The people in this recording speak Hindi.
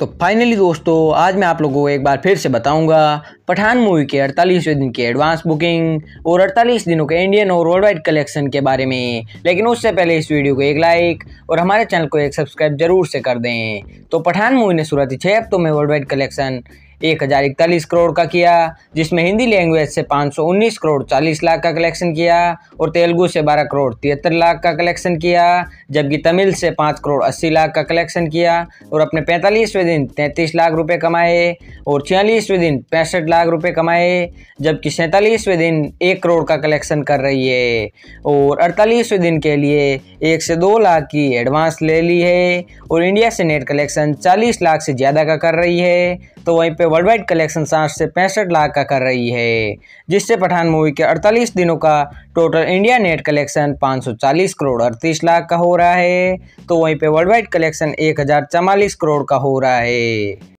तो फाइनली दोस्तों आज मैं आप लोगों को एक बार फिर से बताऊंगा पठान मूवी के 48वें दिन की एडवांस बुकिंग और 48 दिनों के इंडियन और वर्ल्ड वाइड कलेक्शन के बारे में लेकिन उससे पहले इस वीडियो को एक लाइक और हमारे चैनल को एक सब्सक्राइब जरूर से कर दें तो पठान मूवी ने शुरुआती छः हफ्तों में वर्ल्ड वाइड कलेक्शन एक हज़ार इकतालीस करोड़ का किया जिसमें हिंदी लैंग्वेज से पाँच सौ उन्नीस करोड़ चालीस लाख का कलेक्शन किया और तेलुगु से बारह करोड़ तिहत्तर लाख का कलेक्शन किया जबकि तमिल से पाँच करोड़ अस्सी लाख का कलेक्शन किया और अपने पैंतालीसवें दिन तैंतीस लाख रुपये कमाए और छियालीसवें दिन पैंसठ लाख रुपये कमाए जबकि सैंतालीसवें दिन एक करोड़ का कलेक्शन कर रही है और अड़तालीसवें दिन के लिए एक से दो लाख की एडवांस ले ली है और इंडिया से नेट कलेक्शन चालीस लाख से ज़्यादा का कर रही है तो वहीं पे वर्ल्ड वाइड कलेक्शन साठ से पैंसठ लाख का कर रही है जिससे पठान मूवी के 48 दिनों का total India net collection 540 crore अड़तीस लाख का हो रहा है तो वहीं पे वर्ल्ड वाइड कलेक्शन एक करोड़ का हो रहा है